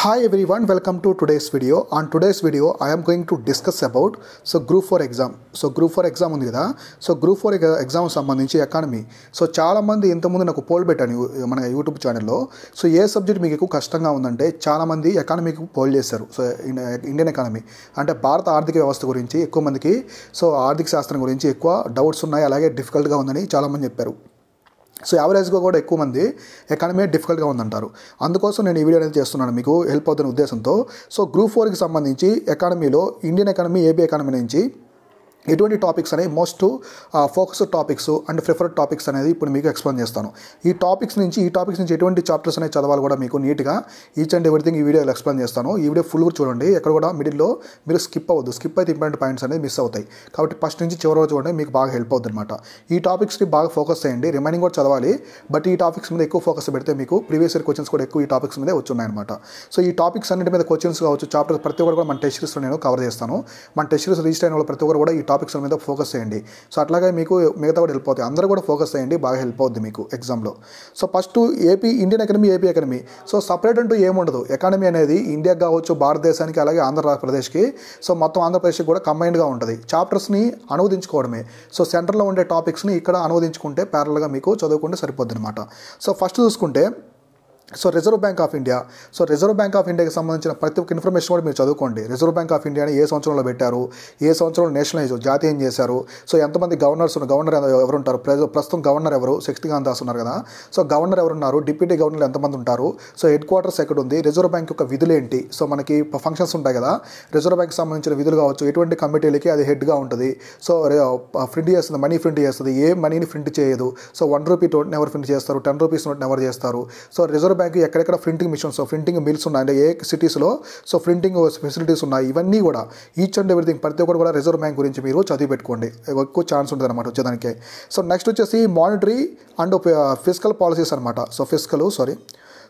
hi everyone, one welcome to today's video today's today's video I'm going to discuss about so group 4 exam so group four exam ఉంది కదా so group four exam సంబంధించి economy so చాలామంది ఇంతకుముందు నాకు pole పెట్టాను మన YouTube ఛానల్లో so ఏ subject మీకు ఎక్కువ కష్టంగా ఉందంటే చాలామంది ఎకానమీకి పోల్ చేశారు సో ఇండియన్ ఎకానమీ అంటే భారత ఆర్థిక వ్యవస్థ గురించి ఎక్కువ మందికి సో ఆర్థిక శాస్త్రం గురించి ఎక్కువ డౌట్స్ ఉన్నాయి అలాగే డిఫికల్ట్గా ఉందని చాలామంది చెప్పారు సో యావరేజ్గా కూడా ఎక్కువ మంది ఎకానమీ డిఫికల్ట్గా ఉందంటారు అందుకోసం నేను ఈ వీడియో అనేది చేస్తున్నాను మీకు హెల్ప్ అవుతున్న ఉద్దేశంతో సో గ్రూప్ ఫోర్కి సంబంధించి ఎకానమీలో ఇండియన్ ఎకానమీ ఏబీ ఎకానమీ నుంచి ఎటువంటి టాపిక్స్ అనేవి most focus topics and preferred topics అనేది ఇప్పుడు మీకు ఎక్స్ప్లెయిన్ చేస్తాను ఈ టాపిక్స్ నుంచి ఈ టాపిక్స్ నుంచి ఎటువంటి చాప్టర్స్ అనేవి చదవాలి కూడా మీకు నీట్గా ఈచ్ అండ్ ఎవ్రీథింగ్ ఈ వీడియోలో ఎక్స్ప్లెయిన్ చేస్తాను ఈ వీడియో ఫుల్ కూడా చూడండి ఎక్కడ కూడా మిడిల్లో మీరు స్కిప్ అవ్వద్దు స్కిప్ అయితే ఇంపార్టెంట్ పాయింట్స్ అనేది మిస్ అవుతాయి కాబట్టి ఫస్ట్ నుంచి చివరి చూడండి మీకు బాగా హెల్ప్ అవుతుంది అనమాట ఈ టాపిక్స్ని బాగా ఫోకస్ చేయండి రిమైనింగ్ కూడా చదవాలి బట్ ఈ టాపిక్స్ మీద ఎక్కువ ఫోకస్ పెడితే మీకు ప్రీవియస్ ఇయర్ క్వశ్చన్స్ కూడా ఎక్కువ ఈ టాపిక్స్ మీద వచ్చున్నాయన్నమాట సో ఈ టాపిక్స్ అన్నింటి మీద క్వశ్చన్స్ కావచ్చు చాప్టర్స్ ప్రతి ఒక్కరు కూడా మన టెస్ట్ సిరీస్లో నేను కవర్ చేస్తాను మన టెస్ట్ సిరీస్ రిజిస్టర్ అయిన వాళ్ళు ప్రతి ఒక్కరు కూడా ఈ టాపిక్స్ మీద ఫోకస్ చేయండి సో అట్లాగే మీకు మిగతా కూడా హెల్ప్ అవుతాయి అందరూ కూడా ఫోకస్ చేయండి బాగా హెల్ప్ అవుద్ది మీకు ఎగ్జామ్లో so first AP Indian economy AP economy so separate అంటూ ఏముండదు ఎకానమీ అనేది ఇండియా కావచ్చు భారతదేశానికి అలాగే ఆంధ్రప్రదేశ్కి సో మొత్తం ఆంధ్రప్రదేశ్కి కూడా కంబైన్డ్గా ఉంటుంది చాప్టర్స్ని అనువదించుకోవడమే సో సెంటర్లో ఉండే టాపిక్స్ని ఇక్కడ అనువదించుకుంటే ప్యారల్గా మీకు చదువుకుంటే సరిపోద్ది అనమాట సో ఫస్ట్ చూసుకుంటే so reserve bank of India so reserve bank of ఇండియాకి సంబంధించిన ప్రతి ఒక్క ఇన్ఫర్మేషన్ కూడా మీరు చదువుకోండి రిజర్వ్ బ్యాంక్ ఆఫ్ ఇండియాని ఏ సంవత్సరంలో పెట్టారు ఏ సంవత్సరంలో నేషనలైజ్ జాతీయం చేశారు సో ఎంతమంది గవర్నర్స్ గవర్నర్ ఎవరు ఉంటారు ప్రస్తుతం గవర్నర్ ఎవరు శక్తికాంత్ దాస్ ఉన్నారు కదా సో గవర్నర్ ఎవరు ఉన్నారు డిప్యూటీ గవర్నర్ ఎంతమంది ఉంటారు సో హెడ్ క్వార్టర్స్ ఎక్కడ ఉంది రిజర్వ్ బ్యాంక్ యొక్క విధులు ఏంటి సో మనకి ఫంక్షన్స్ ఉంటాయి కదా రిజర్వ్ బ్యాంక్ సంబంధించిన విధులు కావచ్చు ఎటువంటి కమిటీలకి అది హెడ్గా ఉంటుంది సో ఫ్రింట్ చేస్తుంది మనీ ఫ్రింట్ చేస్తుంది ఏ మనీని ఫ్రింట్ చేయదు సో వన్ రూపీ నోట్ని ఎవరు ఫ్రింట్ చేస్తారు టెన్ రూపీస్ నోట్ని ఎవరు చేస్తారు సో రిజర్వ్ బ్యాంక్ ఎక్కడెక్కడ ప్రింటింగ్ మిషన్స్ ప్రింటింగ్ మిల్స్ ఉన్నాయి అంటే ఏ సిటీస్లో సో ప్రింటింగ్ ఫెసిలిటీస్ ఉన్నాయి ఇవన్నీ కూడా ఈచ్ అండ్ ఎవ్రీథింగ్ ప్రతి ఒక్కటి కూడా రిజర్వ్ బ్యాంక్ గురించి మీరు చదివి పెట్టుకోండి ఎక్కువ ఛాన్స్ ఉంటుంది అనమాట వచ్చేదానికి సో నెక్స్ట్ వచ్చేసి మానిటరీ అండ్ ఫిజికల్ పాలసీస్ అనమాట so physical sorry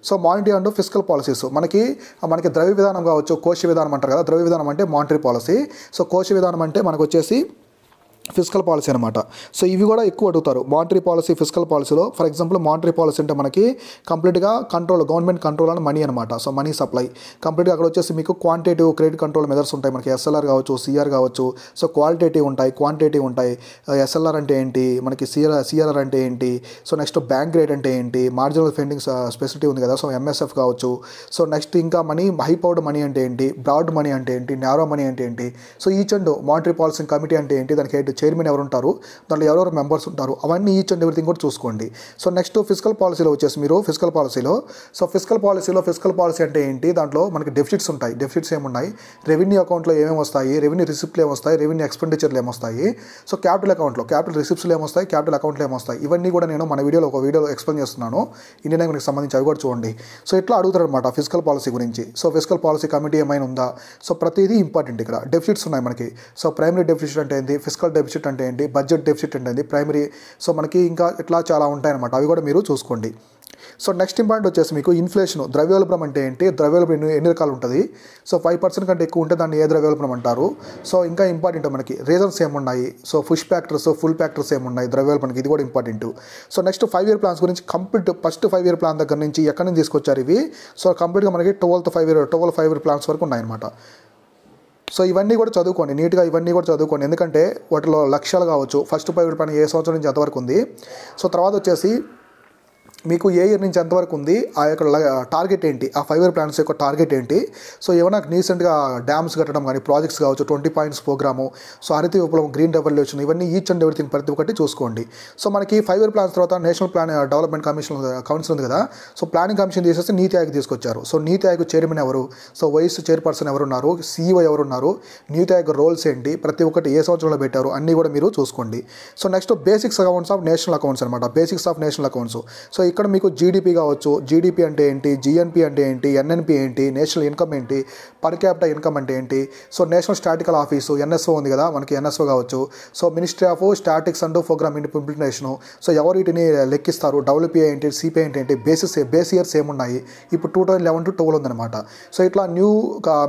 so monetary and physical policies మనకి మనకి ద్రవ్య విధానం కావచ్చు కోశ విధానం అంటారు కదా ద్రవ్య విధానం అంటే మానిటరీ పాలసీ సో కోశ విధానం అంటే మనకు వచ్చేసి ఫిజికల్ పాలసీ అనమాట సో ఇవి కూడా ఎక్కువ అడుగుతారు మానిటరీ పాలసీ ఫిజికల్ పాలసీలో ఫర్ ఎగ్జాంపుల్ మానిటరీ పాలసీ అంటే మనకి కంప్లీట్గా కంట్రోల్ గవర్నమెంట్ కంట్రోల్ అని మనీ అనమాట సో మనీ సప్లై కంప్లీట్గా అక్కడ వచ్చేసి మీకు క్వాంటిటేటివ్ క్రెడిట్ కంట్రోల్ మెదర్స్ ఉంటాయి మనకి ఎస్ఎల్ఆర్ కావచ్చు సిఆర్ కావచ్చు సో క్వాలిటేటివ్ ఉంటాయి క్వాంటిటేటివ్ ఉంటాయి ఎస్ఎల్ఆర్ అంటే ఏంటి మనకి సిఆర్ సిఆర్ఆర్ అంటే ఏంటి సో నెక్స్ట్ బ్యాంక్ రేట్ అంటే ఏంటి మార్జినల్ ఫెండింగ్ స్పెసిలిటీ ఉంది కదా సో ఎంఎస్ఎఫ్ కావచ్చు సో నెక్స్ట్ ఇంకా మనీ హై పౌడ్ మనీ అంటే ఏంటి బ్రాడ్ మనీ అంటే ఏంటి నేరో మనీ అంటే ఏంటి so each and monetary policy committee అంటే ఏంటి దానికి హెడ్ ఉంటుంది చైర్మన్ ఎవరు ఉంటారు దాంట్లో ఎవరెవరు మెంబర్స్ ఉంటారు అవన్నీ ఈచ్ అండ్ ఎవ్రీథింగ్ కూడా చూసుకోండి సో నెక్స్ట్ ఫిజికల్ పాలసీలో వచ్చేసి మీరు ఫిజికల్ పాలసీలో సో ఫిజికల్ పాలసీలో ఫిజికల్ పాలసీ అంటే ఏంటి దాంట్లో మనకి డెఫిసిట్స్ ఉంటాయి డెఫిసిట్స్ ఏమున్నాయి రెవెన్యూ అకౌంట్లో ఏమేమి వస్తాయి రెవెన్యూ రిసిప్ట్లు ఏమొస్తాయి రెవెన్యూ ఎక్స్పెండిచర్లు ఏమొస్తాయి సో క్యాపిటల్ అకౌంట్లో క్యాపిటల్ రిసిప్ట్స్లు ఏమొస్తాయి క్యాపిటల్ అకౌంట్లో ఏమొస్తాయి ఇవన్నీ కూడా నేను మన వీడియోలో ఒక వీడియోలో ఎక్స్ప్లెయిన్ చేస్తున్నాను ఇండియన్ బ్యాంక్ సంబంధించి అవి కూడా చూడండి సో ఇట్లా అడుగుతారు అనమాట ఫిజికల్ పాలసీ గురించి సో ఫిజికల్ పాలసీ కమిటీ ఏమైనా ఉందా సో ప్రతిదీ ఇంపార్టెంట్ ఇక్కడ డెఫిసిట్స్ ఉన్నాయి మనకి సో ప్రైమరీ డెఫిసిట్ అంటే ఏంటి ఫిజికల్ డెఫిసిట్ అంటే ఏంటి బడ్జెట్ డెఫిసిట్ అంటే ఏంటి ప్రైమరీ సో మనకి ఇంకా ఇట్లా చాలా ఉంటాయన్నమాట అవి కూడా మీరు చూసుకోండి సో నెక్స్ట్ ఇంపార్టెంట్ వచ్చేసి మీకు ఇన్ఫ్లేషన్ ద్రవ్యోల్బణం అంటే ఏంటి ద్రవ్యోల్బణం ఎన్ని ఎన్ని రకాలు ఉంటుంది సో ఫైవ్ పర్సెంట్ కంటే ఎక్కువ ఉంటే దాన్ని ఏ ద్రవ్యోల్బణం అంటారు సో ఇంకా ఇంపార్టెంట్ మనకి రీజన్స్ ఏమున్నాయి so push factors pull factors ఏమున్నాయి ద్రవ్యోల్బణకి ఇది కూడా important so next five year plans గురించి complete first five year plan దగ్గర నుంచి ఎక్కడి నుంచి తీసుకొచ్చారు ఇవి సో కంప్లీట్గా మనకి twelfth five year twelve five year plans వరకు ఉన్నాయన్నమాట సో ఇవన్నీ కూడా చదువుకోండి నీట్గా ఇవన్నీ కూడా చదువుకోండి ఎందుకంటే వాటిలో లక్ష్యాలు కావచ్చు ఫస్ట్ ప్రైవేట్ పని ఏ సంవత్సరం నుంచి ఎంతవరకు ఉంది సో తర్వాత వచ్చేసి మీకు ఏ ఇయర్ నుంచి ఎంతవరకు ఉంది ఆ యొక్క టార్గెట్ ఏంటి ఆ ఫైవ్ ఇయర్ ప్లాన్స్ యొక్క టార్గెట్ ఏంటి సో ఏమైనా రీసెంట్గా డ్యామ్స్ కట్టడం కానీ ప్రాజెక్ట్స్ కావచ్చు ట్వంటీ పాయింట్స్ ప్రోగ్రాము సో హరిత విప్లవం గ్రీన్ రెవల్యూషన్ ఇవన్నీ ఈచ్ అండ్ ఎవ్రీథింగ్ ప్రతి ఒక్కటి చూసుకోండి సో మనకి ఫైవ్ ఇయర్ ప్లాన్స్ తర్వాత national plan development commission council ఉంది కదా సో ప్లానింగ్ కమిషన్ తీసేస్తే నీతి ఆయోగ్ తీసుకొచ్చారు సో నీతి ఆయోగ్ చైర్మన్ ఎవరు సో వైస్ చైర్పర్సన్ ఎవరున్నారు సీఈఓ e ఎవరున్నారు నీతి ఆయోగ్ రోల్స్ ఏంటి ప్రతి ఒక్కటి ఏ సంవత్సరంలో పెట్టారు అన్నీ కూడా మీరు చూసుకోండి so next basics accounts of national accounts అనమాట basics of national accounts so ఇక్కడ మీకు జీడిపి కావచ్చు జీడిపి అంటే ఏంటి జిఎన్పి అంటే ఏంటి ఎన్ఎన్పి ఏంటి నేషనల్ ఇన్కమ్ ఏంటి పర్ క్యాపిటల్ ఇన్కమ్ అంటే ఏంటి so national statistical office NSO ఉంది కదా మనకి ఎన్ఎస్ఓ కావచ్చు so ministry of statistics and programme implementation so ఎవరు వీటిని లెక్కిస్తారు డబ్ల్యూపీఐ ఏంటి సిపిఐ ఏంటి బేసిస్ బేస్ ఇయర్స్ ఏమున్నాయి ఇప్పుడు two thousand eleven to twelve ఉందన్నమాట సో ఇట్లా న్యూ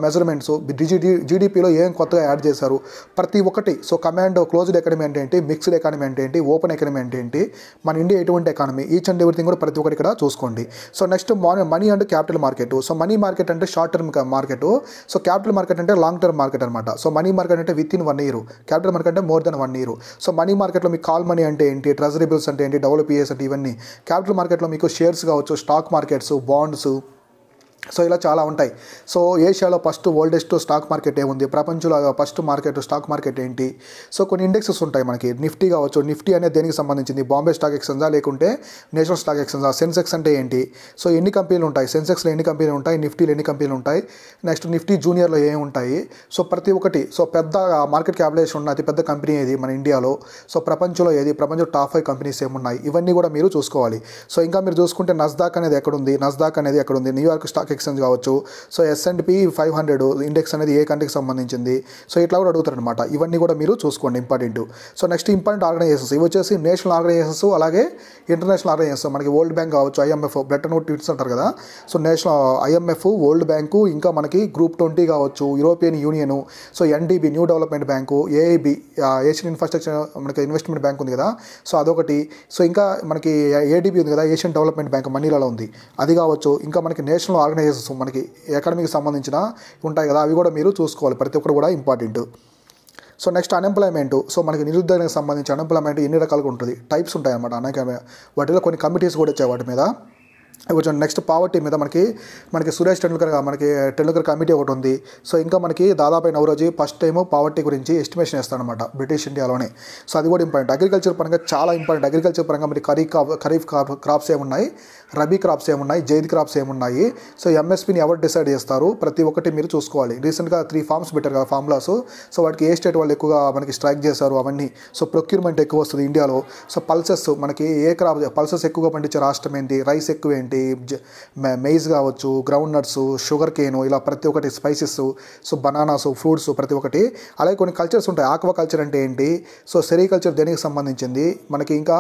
మెజర్మెంట్స్ జీడిపిలో ఏం కొత్తగా యాడ్ చేశారు ప్రతి ఒక్కటి సో కమాండ్ క్లోజ్డ్ ఎకానమీ అంటే ఏంటి మిక్స్డ్ ఎకానమీ అంటే ఏంటి ఓపెన్ ఎకానమీ అంటే ఏంటి మన ఇండియా ఎటువంటి ఎకానమీ ఈచ్ అండ్ ఎవ్రీథింగ్ కూడా ప్రతి ఒక్కరు ఇక్కడ చూసుకోండి so next money and capital market so money market అంటే short term market so capital market అంటే లాంగ్ టర్మ్ మార్కెట్ అనమాట సో మనీ మార్కెట్ అంటే within one year capital market అంటే more than one year so money మార్కెట్లో మీకు call money అంటే ఏంటి treasury bills అంటే ఏంటి డబ్ల్యూపీఎస్ అంటే ఇవన్నీ క్యాపిటల్ మార్కెట్లో మీకు షేర్స్ కావచ్చు స్టాక్ మార్కెట్స్ బాండ్స్ సో ఇలా చాలా ఉంటాయి సో ఏషియాలో ఫస్ట్ ఓల్డెస్ట్ స్టాక్ మార్కెట్ ఏముంది ప్రపంచంలో ఫస్ట్ మార్కెట్ స్టాక్ మార్కెట్ ఏంటి సో కొన్ని ఇండెక్సెస్ ఉంటాయి మనకి నిఫ్టీ కావచ్చు నిఫ్టీ అనేది దేనికి సంబంధించింది బాంబే స్టాక్ ఎక్స్చేంజా లేకుంటే నేషనల్ స్టాక్ ఎక్స్చేంజా సెన్సెక్స్ అంటే ఏంటి సో ఎన్ని కంపెనీలు ఉంటాయి సెన్సెక్స్లో ఎన్ని కంపెనీలు ఉంటాయి నిఫ్టీలో ఎన్ని కంపెనీలు ఉంటాయి నెక్స్ట్ నిఫ్టీ జూనియర్లో ఏమి ఉంటాయి సో ప్రతి ఒక్కటి సో పెద్ద మార్కెట్ క్యాపిటేషన్ ఉన్న అతి పెద్ద కంపెనీ ఏది మన ఇండియాలో సో ప్రపంచంలో ఏది ప్రపంచం టాప్ ఫైవ్ కంపెనీస్ ఏమున్నాయి ఇవన్నీ కూడా మీరు చూసుకోవాలి సో ఇంకా మీరు చూసుకుంటే నస్దాక్ అనేది ఎక్కడుంది నస్దాక్ అనేది ఎక్కడుంది న్యూయార్క్ స్టాక్ స్టాక్ ఎక్స్చేంజ్ కావచ్చు so S and five hundred index అనేది ఏ కంట్రీకి సంబంధించింది సో ఇట్లా కూడా అడుగుతారనమాట ఇవన్నీ కూడా మీరు చూసుకోండి important so next important organisations ఇవి వచ్చేసి నేషనల్ ఆర్గనైజేషన్స్ అలాగే ఇంటర్నేషనల్ ఆర్గనైజేషన్ మనకి వరల్డ్ బ్యాంక్ కావచ్చు ఐఎంఎఫ్ బ్రిటన్ వుడ్ ట్విట్స్ అంటారు కదా so national IMF world bank ఇంకా మనకి గ్రూప్ ట్వంటీ కావచ్చు European union so NDB new development bank AIB Asian infrastructure మనకి ఇన్వెస్ట్మెంట్ బ్యాంక్ ఉంది కదా సో అదొకటి సో ఇంకా మనకి ఏడీబీ ఉంది కదా ఏషియన్ డెవలప్మెంట్ బ్యాంక్ మనీలలో ఉంది అది కావచ్చు ఇంకా మనకి నేషనల్ ఆర్గనైజేషన్ ఆర్గనైజేషన్స్ మనకి అకాడమీకి సంబంధించిన ఉంటాయి కదా అవి కూడా మీరు చూసుకోవాలి ప్రతి ఒక్కరు కూడా important so next unemployment so మనకి నిరుద్యోగానికి సంబంధించి అన్ఎంప్లాయ్మెంట్ ఎన్ని రకాలుగా ఉంటుంది టైప్స్ ఉంటాయి అన్నమాట అనేక వాటిలో కొన్ని కమిటీస్ కూడా వచ్చాయి వాటి మీద కొంచెం నెక్స్ట్ పావర్టీ మీద మనకి మనకి సురేష్ టెండూల్కర్ మనకి టెండూల్కర్ కమిటీ ఒకటి ఉంది సో ఇంకా మనకి దాదాపు నవరోజు ఫస్ట్ టైము పావర్టీ గురించి ఎస్టిమేషన్ అనమాట బ్రిటిష్ ఇండియాలోనే సో అది కూడా ఇంపార్టెంట్ అగ్రికల్చర్ పరంగా చాలా ఇంపార్టెంట్ అగ్రికల్చర్ పరంగా మరి ఖరీఫ్ ఖరీఫ్ క్రాప్స్ ఏమున్నాయి రబీ క్రాప్స్ ఏమున్నాయి జైద్ క్రాప్స్ ఏమున్నాయి సో ఎంఎస్పీని ఎవరు డిసైడ్ చేస్తారు ప్రతి ఒక్కటి మీరు చూసుకోవాలి రీసెంట్గా త్రీ ఫార్మ్స్ పెట్టారు కదా ఫార్ములాస్ సో వాటికి ఏ స్టేట్ వాళ్ళు ఎక్కువగా మనకి స్ట్రైక్ చేశారు అవన్నీ సో ప్రొక్యూర్మెంట్ ఎక్కువ వస్తుంది ఇండియాలో సో పల్సెస్ మనకి ఏ క్రాప్ పల్సెస్ ఎక్కువగా పండించే రాష్ట్రం ఏంటి రైస్ ఎక్కువ ఏంటి ఏంటి మెయిజ్ కావచ్చు గ్రౌండ్ నట్స్ షుగర్ కేను ఇలా ప్రతి ఒక్కటి స్పైసెస్ సో బనానాస్ ఫ్రూట్స్ ప్రతి ఒక్కటి అలాగే కొన్ని కల్చర్స్ ఉంటాయి ఆక్వా కల్చర్ అంటే ఏంటి సో సెరికల్చర్ దేనికి సంబంధించింది మనకి ఇంకా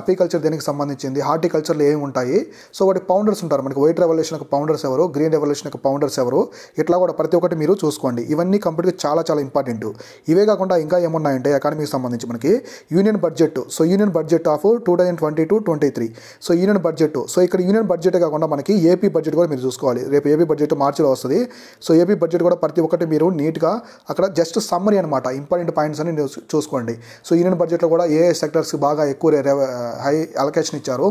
అపికల్చర్ దేనికి సంబంధించింది హార్టికల్చర్లో ఏమి ఉంటాయి సో వాటి పౌండర్స్ ఉంటారు మనకి వైట్ యొక్క పౌండర్స్ ఎవరు గ్రీన్ యొక్క పౌండర్స్ ఎవరు ఇట్లా కూడా ప్రతి ఒక్కటి మీరు చూసుకోండి ఇవన్నీ కంప్లీట్గా చాలా చాలా ఇంపార్టెంట్ ఇవే కాకుండా ఇంకా ఏమున్నాయంటే ఎకానమీకి సంబంధించి మనకి union budget so union budget of two thousand twenty two twenty three so union budget so ఇక్కడ యూనియన్ బడ్జెట్ కాకుండా మనకి ఏపీ బడ్జెట్ కూడా మీరు చూసుకోవాలి రేపు ఏపీ బడ్జెట్ మార్చిలో వస్తుంది సో ఏపీ బడ్జెట్ కూడా ప్రతి ఒక్కటి మీరు నీట్గా అక్కడ జస్ట్ సమ్మరీ అనమాట ఇంపార్టెంట్ పాయింట్స్ అని చూసుకోండి సో యూనియన్ బడ్జెట్లో కూడా ఏ సెక్టర్స్కి బాగా ఎక్కువ హై అలొకేషన్ ఇచ్చారు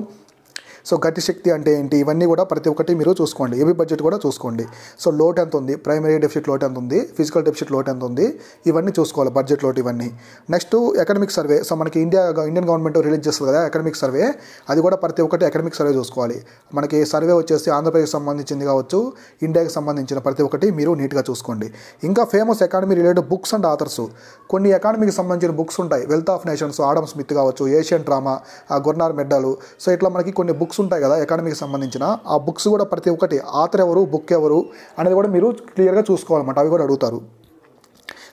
సో గట్టి శక్తి అంటే ఏంటి ఇవన్నీ కూడా ప్రతి ఒక్కటి మీరు చూసుకోండి ఏబీ బడ్జెట్ కూడా చూసుకోండి సో లోట్ ఎంత ఉంది ప్రైమరీ డెఫిసిట్ లోట్ ఎంత ఉంది ఫిజికల్ డెఫిసిట్ లోట్ ఎంత ఉంది ఇవన్నీ చూసుకోవాలి బడ్జెట్ లోట్ ఇవన్నీ నెక్స్ట్ ఎకనమిక్ సర్వే సో మనకి ఇండియా ఇండియన్ గవర్నమెంట్ రిలీజ్ చేస్తుంది కదా ఎకనమిక్ సర్వే అది కూడా ప్రతి ఒక్కటి ఎకనమిక్ సర్వే చూసుకోవాలి మనకి సర్వే వచ్చేసి ఆంధ్రప్రదేశ్ సంబంధించింది కావచ్చు ఇండియాకి సంబంధించిన ప్రతి ఒక్కటి మీరు నీట్గా చూసుకోండి ఇంకా famous economy related books and authors కొన్ని ఎకానమీకి సంబంధించిన బుక్స్ ఉంటాయి wealth of nations Adam Smith కావచ్చు ఏషియన్ డ్రామా గొర్నార్ మెడ్డలు సో ఇట్లా మనకి కొన్ని బుక్స్ బుక్స్ ఉంటాయి కదా ఎకాడమీకి సంబంధించిన ఆ బుక్స్ కూడా ప్రతి ఒక్కటి ఆథర్ ఎవరు బుక్ ఎవరు అనేది కూడా మీరు క్లియర్గా చూసుకోవాలన్నమాట అవి కూడా అడుగుతారు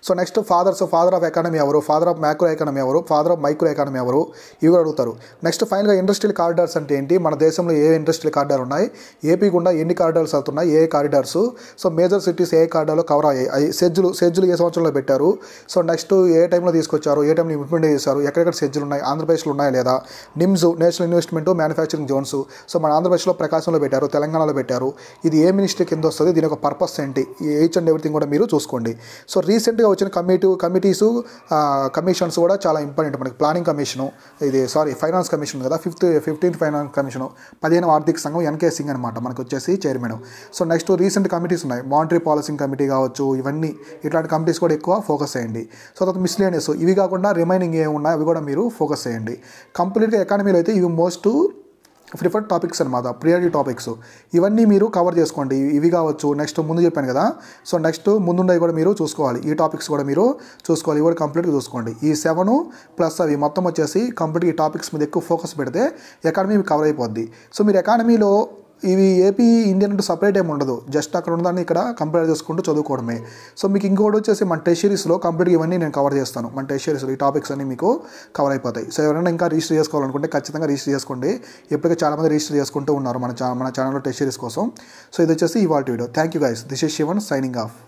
so next father so father of economy ఎవరు ఫాదర్ ఆఫ్ మైక్రో ఎకానమీ ఎవరు ఫాదర్ ఆఫ్ మైక్రో ఎకానమీ ఎవరు ఇవి అడుగుతారు నెక్స్ట్ ఫైనల్గా ఇండస్ట్రియల్ కారిడార్స్ అంటే ఏంటి మన దేశంలో ఏ ఇండస్ట్రియల్ కారిడార్ ఉన్నాయి ఏపీ గుండా ఎన్ని కారిడార్స్ అవుతున్నాయి ఏ కారిడార్స్ సో మేజర్ సిటీస్ ఏ కారిడార్లో కవర్ అయ్యాయి సెజ్జులు సెజ్జులు ఏ సంవత్సరంలో పెట్టారు సో నెక్స్ట్ ఏ టైంలో తీసుకొచ్చారు ఏ టైంలో ఇంప్లిమెంట్ చేశారు ఎక్కడెక్కడ సెజ్జులు ఉన్నాయి ఆంధ్రప్రదేశ్లో ఉన్నాయా లేదా NIMZ national investment manufacturing zones so మన ఆంధ్రప్రదేశ్లో ప్రకాశంలో పెట్టారు తెలంగాణలో పెట్టారు ఇది ఏ మినిస్ట్రీ కింద వస్తుంది దీని యొక్క పర్పస్ ఏంటి ఈచ్ అండ్ ఎవ్రీథింగ్ కూడా మీరు చూసుకోండి సో రీసెంట్గా రీసెంట్గా వచ్చిన కమిటీ కమిటీసు కమిషన్స్ కూడా చాలా ఇంపార్టెంట్ మనకి ప్లానింగ్ కమిషను ఇది సారీ ఫైనాన్స్ కమిషన్ కదా ఫిఫ్త్ ఫిఫ్టీన్త్ ఫైనాన్స్ కమిషను పదిహేను ఆర్థిక సంఘం ఎన్కే సింగ్ అనమాట మనకు వచ్చేసి chairman so next recent committees ఉన్నాయి మానిటరీ పాలసింగ్ కమిటీ కావచ్చు ఇవన్నీ ఇట్లాంటి కమిటీస్ కూడా ఎక్కువ ఫోకస్ చేయండి సో తర్వాత మిస్లేనియస్ ఇవి కాకుండా రిమైనింగ్ ఏమి ఉన్నాయి అవి కూడా మీరు ఫోకస్ చేయండి కంప్లీట్గా ఎకానమీలో అయితే ఇవి మోస్ట్ ప్రిఫర్డ్ టాపిక్స్ అనమాట ప్రియారిటీ టాపిక్స్ ఇవన్నీ మీరు కవర్ చేసుకోండి ఇవి కావచ్చు నెక్స్ట్ ముందు చెప్పాను కదా సో నెక్స్ట్ ముందుండవి కూడా మీరు చూసుకోవాలి ఈ టాపిక్స్ కూడా మీరు చూసుకోవాలి ఇవి కూడా కంప్లీట్గా చూసుకోండి ఈ సెవెన్ ప్లస్ అవి మొత్తం వచ్చేసి కంప్లీట్ ఈ టాపిక్స్ మీద ఎక్కువ ఫోకస్ పెడితే ఎకాడమీ కవర్ అయిపోద్ది సో మీరు ఎకాడమీలో ఇవి ఏపీ ఇండియన్ అంటూ సపరేట్ ఏమి ఉండదు జస్ట్ అక్కడ ఉన్నదాన్ని ఇక్కడ కంపేర్ చేసుకుంటూ చదువుకోవడమే సో మీకు ఇంకోటి వచ్చేసి మన టెషరీస్లో కంప్లీట్గా ఇవన్నీ నేను కవర్ చేస్తాను మన టెషరీస్లో ఈ టాపిక్స్ అన్ని మీకు కవర్ అయిపోతాయి సో ఎవరైనా ఇంకా రిజిస్టర్ చేసుకోవాలనుకుంటే ఖచ్చితంగా రిజిస్టర్ చేసుకోండి చాలా చాలామంది రిజిస్టర్ చేసుకుంటూ ఉన్నారు మన మన ఛానల్లో టెషరీస్ కోసం సో ఇది వచ్చేసి ఇవాళ video thank you guys this is Shivan signing of